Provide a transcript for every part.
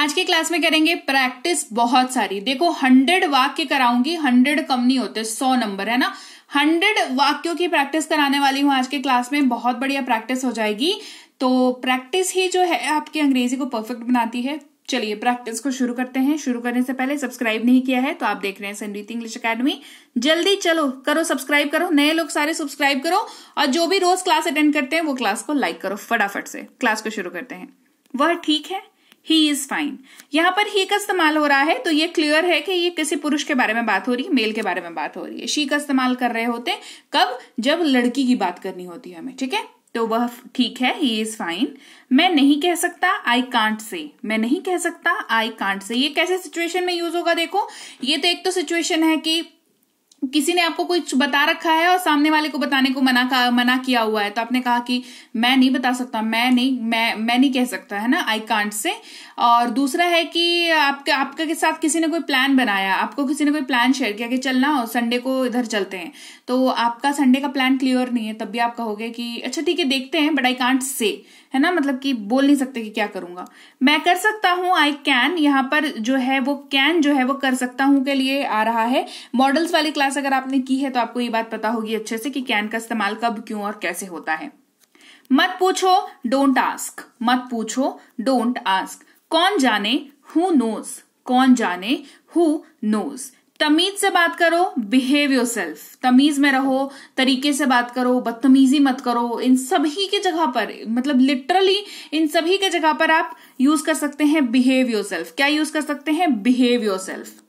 आज के क्लास में करेंगे प्रैक्टिस बहुत सारी देखो हंड्रेड वाक्य कराऊंगी हंड्रेड कम नहीं होते सौ नंबर है ना हंड्रेड वाक्यों की प्रैक्टिस कराने वाली हूं आज के क्लास में बहुत बढ़िया प्रैक्टिस हो जाएगी तो प्रैक्टिस ही जो है आपकी अंग्रेजी को परफेक्ट बनाती है चलिए प्रैक्टिस को शुरू करते हैं शुरू करने से पहले सब्सक्राइब नहीं किया है तो आप देख रहे हैं संडीत इंग्लिश अकेडमी जल्दी चलो करो सब्सक्राइब करो नए लोग सारे सब्सक्राइब करो और जो भी रोज क्लास अटेंड करते हैं वो क्लास को लाइक करो फटाफट से क्लास को शुरू करते हैं वह ठीक है ही इज फाइन यहां पर ही का इस्तेमाल हो रहा है तो ये क्लियर है कि ये किसी पुरुष के बारे में बात हो रही है मेल के बारे में बात हो रही है शी का इस्तेमाल कर रहे होते कब जब लड़की की बात करनी होती है हमें ठीक है तो वह ठीक है ही इज फाइन मैं नहीं कह सकता आई कांट से मैं नहीं कह सकता आई कांट से ये कैसे सिचुएशन में यूज होगा देखो ये तो एक तो सिचुएशन है कि किसी ने आपको कुछ बता रखा है और सामने वाले को बताने को मना मना किया हुआ है तो आपने कहा कि मैं नहीं बता सकता मैं नहीं मैं मैं नहीं कह सकता है ना आई कांट से और दूसरा है कि आपके आपका के साथ किसी ने कोई प्लान बनाया आपको किसी ने कोई प्लान शेयर किया कि चलना हो संडे को इधर चलते हैं तो आपका संडे का प्लान क्लियर नहीं है तब भी आप कहोगे कि अच्छा ठीक है देखते हैं बट आई कांट से है ना मतलब कि बोल नहीं सकते कि क्या करूंगा मैं कर सकता हूं आई कैन यहाँ पर जो है वो कैन जो है वो कर सकता हूं के लिए आ रहा है मॉडल्स वाली क्लास अगर आपने की है तो आपको ये बात पता होगी अच्छे से कि कैन का इस्तेमाल कब क्यों और कैसे होता है मत पूछो डोंट आस्क मत पूछो डोंट आस्क कौन जाने हु नोज कौन जाने हु नोज तमीज से बात करो बिहेव योर सेल्फ तमीज में रहो तरीके से बात करो बदतमीजी मत करो इन सभी की जगह पर मतलब लिटरली इन सभी के जगह पर आप यूज कर सकते हैं बिहेव योर सेल्फ क्या यूज कर सकते हैं बिहेव योर सेल्फ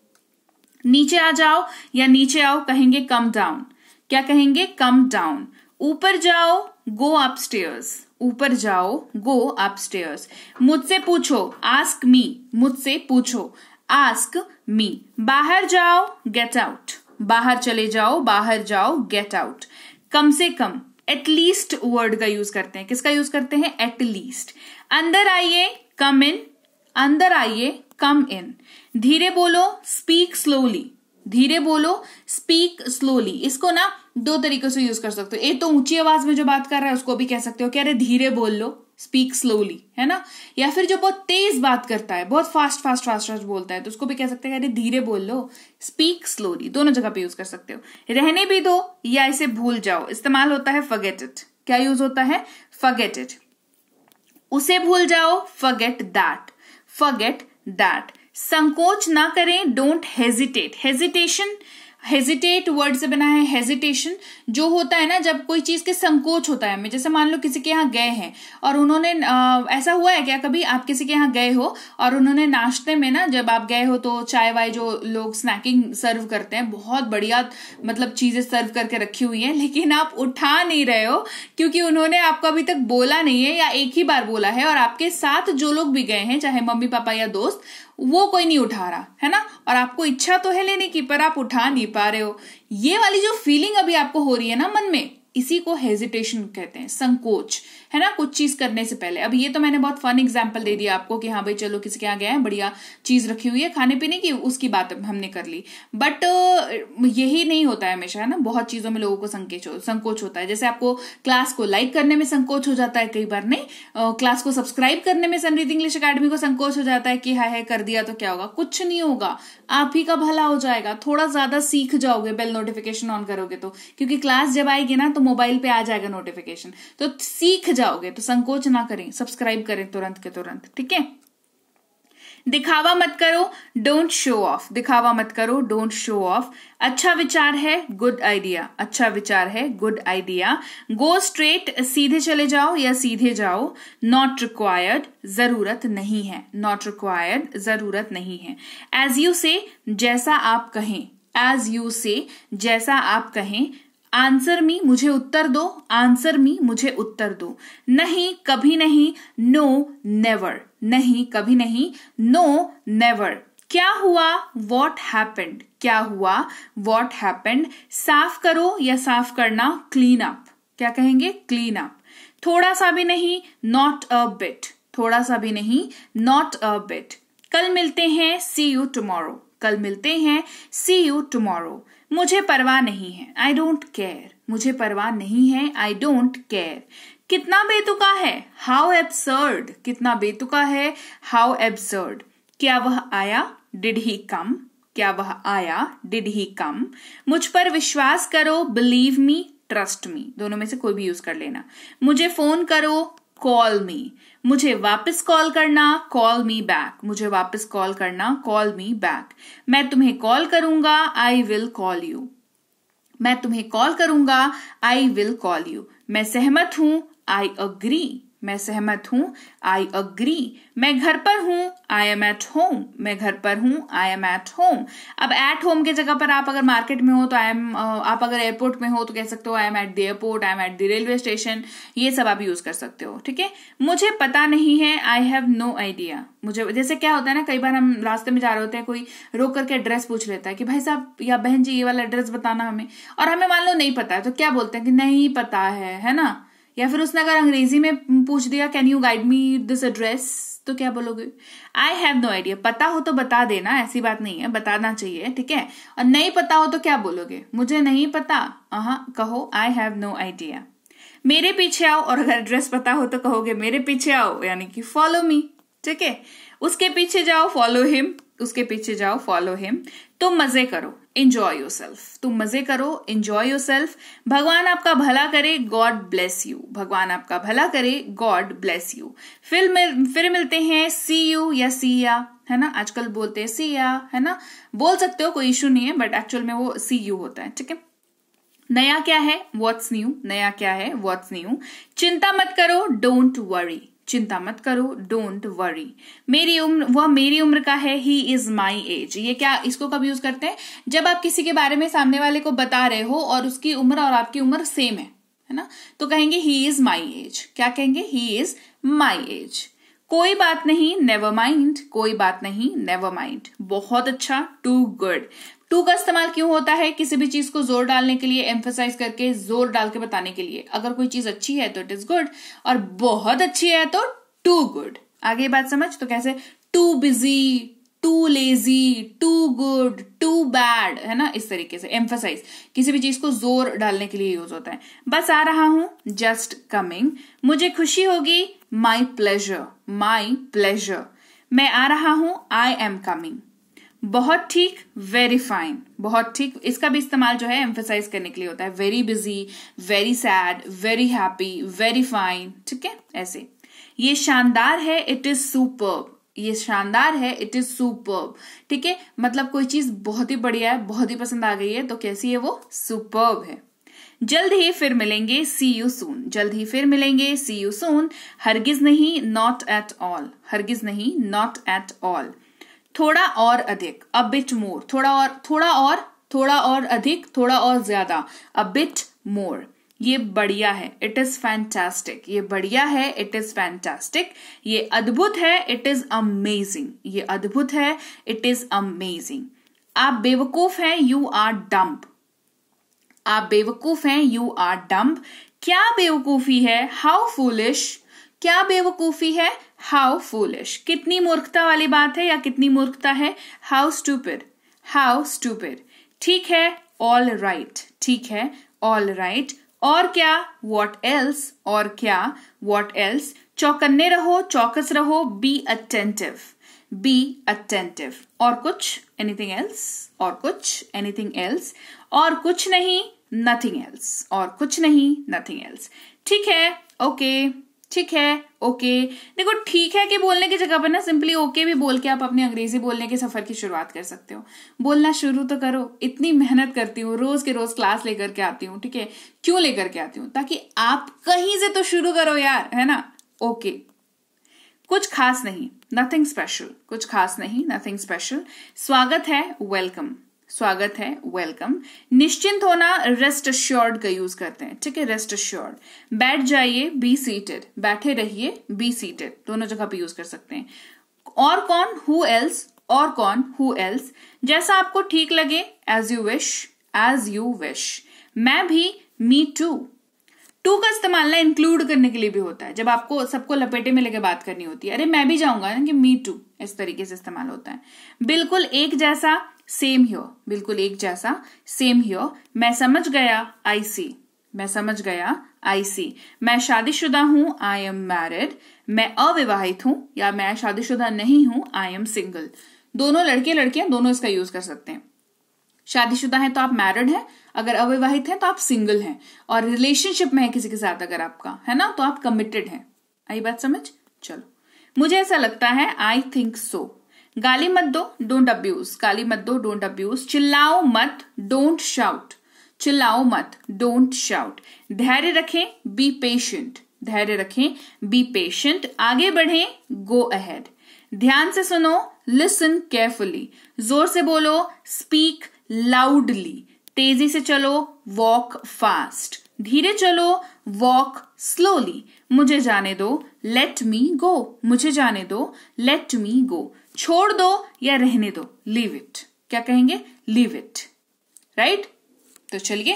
नीचे आ जाओ या नीचे आओ कहेंगे कम डाउन क्या कहेंगे कम डाउन ऊपर जाओ गो अपस्टेयर्स ऊपर जाओ गो अपस्टेयर्स मुझसे पूछो आस्क मी मुझसे पूछो आस्क मी बाहर जाओ गेट आउट बाहर चले जाओ बाहर जाओ गेट आउट कम से कम एटलीस्ट वर्ड का यूज करते हैं किसका यूज करते हैं एटलीस्ट अंदर आइए कम इन अंदर आइए कम इन धीरे बोलो स्पीक स्लोली धीरे बोलो स्पीक स्लोली इसको ना दो तरीके से यूज कर सकते हो एक तो ऊंची आवाज में जो बात कर रहा है उसको भी कह सकते हो कि अरे धीरे बोल लो स्पीक स्लोली है ना या फिर जो बहुत तेज बात करता है बहुत फास्ट फास्ट फास्ट फास्ट बोलता है तो उसको भी कह सकते हैं अरे धीरे बोल लो स्पीक स्लोली दोनों जगह पे यूज कर सकते हो रहने भी दो या इसे भूल जाओ इस्तेमाल होता है फगेट इट क्या यूज होता है फगेट इट उसे भूल जाओ फगेट दैट फगेट दैट संकोच ना करें don't hesitate hesitation hesitate word से बना है हेजिटेशन जो होता है ना जब कोई चीज के संकोच होता है हमें जैसे मान लो किसी के यहाँ गए हैं और उन्होंने आ, ऐसा हुआ है क्या कभी आप किसी के यहाँ गए हो और उन्होंने नाश्ते में ना जब आप गए हो तो चाय वाय जो लोग स्नैकिंग सर्व करते हैं बहुत बढ़िया मतलब चीजें सर्व करके रखी हुई हैं लेकिन आप उठा नहीं रहे हो क्योंकि उन्होंने आपको अभी तक बोला नहीं है या एक ही बार बोला है और आपके साथ जो लोग भी गए हैं चाहे मम्मी पापा या दोस्त वो कोई नहीं उठा रहा है ना और आपको इच्छा तो है लेने की पर आप उठा नहीं पा रहे हो ये वाली जो फीलिंग अभी आपको हो रही है ना मन में इसी को हेजिटेशन कहते हैं संकोच है ना कुछ चीज करने से पहले अब ये तो मैंने बहुत फन एग्जाम्पल दे दिया आपको कि हाँ भाई चलो किसी के यहाँ गया है बढ़िया चीज रखी हुई है खाने पीने की उसकी बात हमने कर ली बट यही नहीं होता है हमेशा है ना बहुत चीजों में लोगों को संकेच हो, संकोच होता है जैसे आपको क्लास को लाइक करने में संकोच हो जाता है कई बार नहीं क्लास को सब्सक्राइब करने में सनरीत इंग्लिश अकेडमी को संकोच हो जाता है कि हाय है कर दिया तो क्या होगा कुछ नहीं होगा आप ही का भला हो जाएगा थोड़ा ज्यादा सीख जाओगे बेल नोटिफिकेशन ऑन करोगे तो क्योंकि क्लास जब आएगी ना तो तो मोबाइल पे आ जाएगा नोटिफिकेशन तो सीख जाओगे तो संकोच ना करें सब्सक्राइब करें तुरंत के तुरंत ठीक है दिखावा मत करो डोंट शो ऑफ दिखावा मत करो डोंट शो ऑफ अच्छा विचार है गुड आइडिया अच्छा विचार है गुड आइडिया गो स्ट्रेट सीधे चले जाओ या सीधे जाओ नॉट रिक्वायर्ड जरूरत नहीं है नॉट रिक्वायर्ड जरूरत नहीं है एज यू से जैसा आप कहें एज यू से जैसा आप कहें आंसर मी मुझे उत्तर दो आंसर मी मुझे उत्तर दो नहीं कभी नहीं नो नेवर नहीं कभी नहीं नो नेवर क्या हुआ वॉट हैपेंड क्या हुआ वॉट हैपेंड साफ करो या साफ करना क्लीन अप क्या कहेंगे क्लीन अप थोड़ा सा भी नहीं नॉट अ बिट थोड़ा सा भी नहीं नॉट अ बिट कल मिलते हैं सी यू टुमारो कल मिलते हैं सी यू टुमारो मुझे परवाह नहीं है आई डोंट केयर मुझे परवाह नहीं है आई डोंट केयर कितना बेतुका है हाउ एब्सर्ड कितना बेतुका है हाउ एब्सर्ड क्या वह आया डिड ही कम क्या वह आया डिड ही कम मुझ पर विश्वास करो बिलीव मी ट्रस्ट मी दोनों में से कोई भी यूज कर लेना मुझे फोन करो कॉल मी मुझे वापस कॉल करना कॉल मी बैक मुझे वापस कॉल करना कॉल मी बैक मैं तुम्हें कॉल करूंगा आई विल कॉल यू मैं तुम्हें कॉल करूंगा आई विल कॉल यू मैं सहमत हूं आई अग्री मैं सहमत हूँ आई अग्री मैं घर पर हूँ आई एम एट होम मैं घर पर हूँ आई एम एट होम अब एट होम की जगह पर आप अगर मार्केट में हो तो आई एम आप अगर एयरपोर्ट में हो तो कह सकते हो I am at the airport I am at the railway station ये सब आप यूज कर सकते हो ठीक है मुझे पता नहीं है आई हैव नो आइडिया मुझे जैसे क्या होता है ना कई बार हम रास्ते में जा रहे होते हैं कोई रोक करके एड्रेस पूछ लेता है कि भाई साहब या बहन जी ये वाला एड्रेस बताना हमें और हमें मान लो नहीं पता है तो क्या बोलते हैं कि नहीं पता है है ना या फिर उसने अगर अंग्रेजी में पूछ दिया can you guide me this address तो क्या बोलोगे आई हैव नो आइडिया पता हो तो बता देना ऐसी बात नहीं है बताना चाहिए ठीक है और नहीं पता हो तो क्या बोलोगे मुझे नहीं पता हाँ कहो आई हैव नो आइडिया मेरे पीछे आओ और अगर एड्रेस पता हो तो कहोगे मेरे पीछे आओ यानी कि फॉलो मी ठीक है उसके पीछे जाओ फॉलो हिम उसके पीछे जाओ फॉलो हिम तुम मजे करो इंजॉय योर सेल्फ तुम मजे करो इंजॉय योर सेल्फ भगवान आपका भला करे गॉड ब्लेस यू भगवान आपका भला करे गॉड ब्लेस यू फिर फिर मिलते हैं सी यू या सी या है ना आजकल बोलते हैं सी या है ना बोल सकते हो कोई इशू नहीं है बट एक्चुअल में वो सी यू होता है ठीक है नया क्या है व्हाट्स न्यू नया क्या है व्हाट्स न्यू चिंता मत करो डोंट वरी चिंता मत करो डोंट वरी मेरी उम्र वह मेरी उम्र का है ही इज माई एज ये क्या इसको कब यूज करते हैं जब आप किसी के बारे में सामने वाले को बता रहे हो और उसकी उम्र और आपकी उम्र सेम है है ना तो कहेंगे ही इज माई एज क्या कहेंगे ही इज माई एज कोई बात नहीं नेवर माइंड कोई बात नहीं नेवर माइंड बहुत अच्छा टू गुड टू का इस्तेमाल क्यों होता है किसी भी चीज को जोर डालने के लिए एम्फोसाइज करके जोर डाल के बताने के लिए अगर कोई चीज अच्छी है तो इट इज गुड और बहुत अच्छी है तो टू गुड आगे बात समझ तो कैसे too busy too lazy too good too bad है ना इस तरीके से एम्फोसाइज किसी भी चीज को जोर डालने के लिए यूज होता है बस आ रहा हूं जस्ट कमिंग मुझे खुशी होगी माई प्लेजर माई प्लेजर मैं आ रहा हूं आई एम कमिंग बहुत ठीक वेरी फाइन बहुत ठीक इसका भी इस्तेमाल जो है एम्फेसाइज करने के लिए होता है very busy very sad very happy very fine ठीक है ऐसे ये शानदार है इट इज सुपर ये शानदार है इट इज सुपर ठीक है मतलब कोई चीज बहुत ही बढ़िया है बहुत ही पसंद आ गई है तो कैसी है वो सुपर्ब है जल्द ही फिर मिलेंगे सी यू सून जल्द ही फिर मिलेंगे सी यू सून हरगिज नहीं नॉट एट ऑल हरगिज नहीं नॉट एट ऑल थोड़ा और अधिक अ बिट मोर थोड़ा और थोड़ा और थोड़ा और अधिक थोड़ा और ज्यादा अ बिट मोर ये बढ़िया है इट इज फैंटास्टिक ये बढ़िया है इट इज फैंटास्टिक ये अद्भुत है इट इज अमेजिंग ये अद्भुत है इट इज अमेजिंग आप बेवकूफ हैं यू आर डम्प आप बेवकूफ हैं यू आर डम्प क्या बेवकूफी है हाउ फूलिश क्या बेवकूफी है हाउ फूलिश कितनी मूर्खता वाली बात है या कितनी मूर्खता है हाउ स्टूपिड हाउ स्टूपिड ठीक है ऑल राइट ठीक है ऑल राइट और क्या वॉट एल्स और क्या वॉट एल्स चौकन्ने रहो चौकस रहो बी अटेंटिव बी अटेंटिव और कुछ एनीथिंग एल्स और कुछ एनीथिंग एल्स और कुछ नहीं नथिंग एल्स और कुछ नहीं नथिंग एल्स ठीक है ओके okay. ठीक है ओके देखो ठीक है कि बोलने की जगह पर ना सिंपली ओके भी बोल के आप अपने अंग्रेजी बोलने के सफर की शुरुआत कर सकते हो बोलना शुरू तो करो इतनी मेहनत करती हूँ रोज के रोज क्लास लेकर के आती हूँ ठीक है क्यों लेकर के आती हूँ ताकि आप कहीं से तो शुरू करो यार है ना ओके कुछ खास नहीं नथिंग स्पेशल कुछ खास नहीं नथिंग स्पेशल स्वागत है वेलकम स्वागत है वेलकम निश्चिंत होना रेस्ट अश्योर्ड का यूज करते हैं ठीक है रेस्ट अश्योर्ड बैठ जाइए बी सीटेड बैठे रहिए बी सीटेड दोनों जगह पे यूज कर सकते हैं और कौन हु एल्स और कौन हु एल्स जैसा आपको ठीक लगे as you wish as you wish मैं भी मी टू टू का इस्तेमाल ना इंक्लूड करने के लिए भी होता है जब आपको सबको लपेटे में लेके बात करनी होती है अरे मैं भी जाऊंगा ना कि मी टू इस तरीके से इस्तेमाल होता है बिल्कुल एक जैसा सेम हियो बिल्कुल एक जैसा सेम हियो मैं समझ गया आई सी मैं समझ गया आई सी मैं शादीशुदा हूं आई एम मैरिड मैं अविवाहित हूं या मैं शादीशुदा नहीं हूं आई एम सिंगल दोनों लड़के लड़कियां दोनों इसका यूज कर सकते हैं शादीशुदा हैं तो आप मैरिड हैं अगर अविवाहित हैं तो आप सिंगल हैं और रिलेशनशिप में है किसी के साथ अगर आपका है ना तो आप कमिटेड हैं आई बात समझ चलो मुझे ऐसा लगता है आई थिंक सो गाली मत दो डोंट अब्यूज गाली मत दो डोंट अब्यूज चिल्लाओ मत डोंट शाउट चिल्लाओ मत डोंट शाउट धैर्य रखें बी पेशेंट धैर्य रखें बी पेशेंट आगे बढ़ें गो अहेड ध्यान से सुनो लिसन केयरफुली जोर से बोलो स्पीक लाउडली तेजी से चलो वॉक फास्ट धीरे चलो वॉक स्लोली मुझे जाने दो लेट मी गो मुझे जाने दो लेट मी गो छोड़ दो या रहने दो लीव इट क्या कहेंगे लीव इट राइट तो चलिए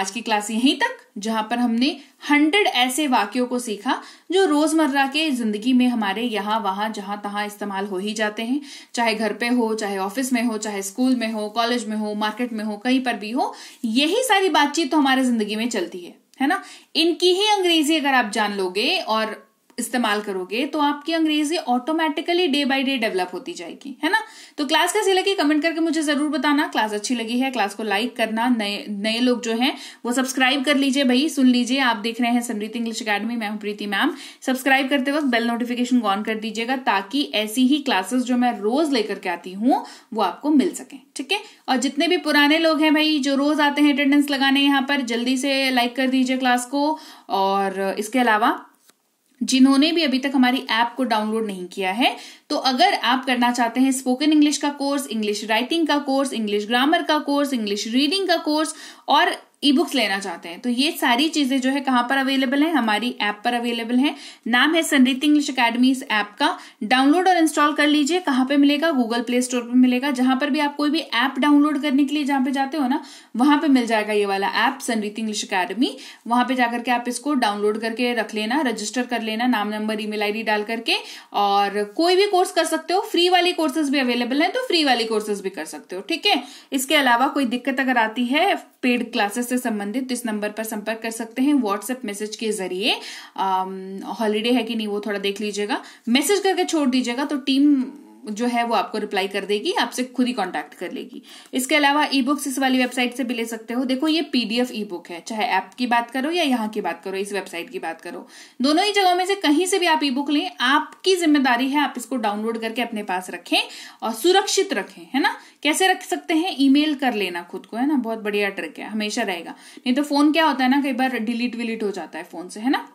आज की क्लास यहीं तक जहां पर हमने हंड्रेड ऐसे वाक्यों को सीखा जो रोजमर्रा के जिंदगी में हमारे यहां वहां जहां तहां इस्तेमाल हो ही जाते हैं चाहे घर पे हो चाहे ऑफिस में हो चाहे स्कूल में हो कॉलेज में हो मार्केट में हो कहीं पर भी हो यही सारी बातचीत तो हमारे जिंदगी में चलती है है ना इनकी ही अंग्रेजी अगर आप जान लोगे और इस्तेमाल करोगे तो आपकी अंग्रेजी automatically day by day develop होती जाएगी है ना तो क्लास कैसी लगी कमेंट करके मुझे जरूर बताना क्लास अच्छी लगी है क्लास को लाइक करना नए नए लोग जो हैं वो सब्सक्राइब कर लीजिए भाई सुन लीजिए आप देख रहे हैं समृत इंग्लिश अकेडमी मैं हूं प्रीति मैम सब्सक्राइब करते वक्त बेल नोटिफिकेशन ऑन कर दीजिएगा ताकि ऐसी ही क्लासेस जो मैं रोज लेकर के आती हूँ वो आपको मिल सके ठीक है और जितने भी पुराने लोग हैं भाई जो रोज आते हैं अटेंडेंस लगाने यहाँ पर जल्दी से लाइक कर दीजिए क्लास को और इसके अलावा जिन्होंने भी अभी तक हमारी ऐप को डाउनलोड नहीं किया है तो अगर आप करना चाहते हैं स्पोकन इंग्लिश का कोर्स इंग्लिश राइटिंग का कोर्स इंग्लिश ग्रामर का कोर्स इंग्लिश रीडिंग का कोर्स और ई बुक्स लेना चाहते हैं तो ये सारी चीजें जो है कहाँ पर अवेलेबल है हमारी ऐप पर अवेलेबल है नाम है संरीत इंग्लिश अकेडमी इस ऐप का डाउनलोड और इंस्टॉल कर लीजिए कहाँ पे मिलेगा गूगल प्ले स्टोर पर मिलेगा जहां पर भी आप कोई भी ऐप डाउनलोड करने के लिए जहां पे जाते हो ना वहां पे मिल जाएगा ये वाला ऐप संरीत इंग्लिश अकेडमी वहां पे जाकर के आप इसको डाउनलोड करके रख लेना रजिस्टर कर लेना नाम नंबर ई मेल डाल करके और कोई भी कोर्स कर सकते हो फ्री वाली कोर्सेज भी अवेलेबल है तो फ्री वाली कोर्सेज भी कर सकते हो ठीक है इसके अलावा कोई दिक्कत अगर आती है पेड क्लासेस से संबंधित इस नंबर पर संपर्क कर सकते हैं व्हाट्सएप मैसेज के जरिए हॉलीडे है कि नहीं वो थोड़ा देख लीजिएगा मैसेज करके छोड़ दीजिएगा तो टीम जो है वो आपको रिप्लाई कर देगी आपसे खुद ही कॉन्टेक्ट कर लेगी इसके अलावा ई बुक्स इस वाली वेबसाइट से भी ले सकते हो देखो ये पीडीएफ ई बुक है चाहे ऐप की बात करो या यहाँ की बात करो इस वेबसाइट की बात करो दोनों ही जगहों में से कहीं से भी आप ई बुक लें आपकी जिम्मेदारी है आप इसको डाउनलोड करके अपने पास रखें और सुरक्षित रखें है ना कैसे रख सकते हैं ईमेल कर लेना खुद को है ना बहुत बढ़िया ट्रिक है हमेशा रहेगा नहीं तो फोन क्या होता है ना कई बार डिलीट विलीट हो जाता है फोन से है ना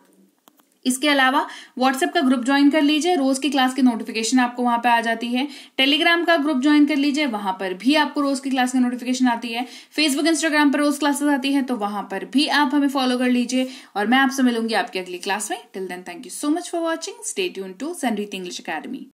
इसके अलावा व्हाट्सएप का ग्रुप ज्वाइन कर लीजिए रोज की क्लास की नोटिफिकेशन आपको वहां पर आ जाती है टेलीग्राम का ग्रुप ज्वाइन कर लीजिए वहां पर भी आपको रोज की क्लास की नोटिफिकेशन आती है फेसबुक इंस्टाग्राम पर रोज क्लासेस आती है तो वहां पर भी आप हमें फॉलो कर लीजिए और मैं आपसे मिलूंगी आपकी अगली क्लास में till then thank you so much for watching stay यून टू सनरीत इंग्लिश अकेडमी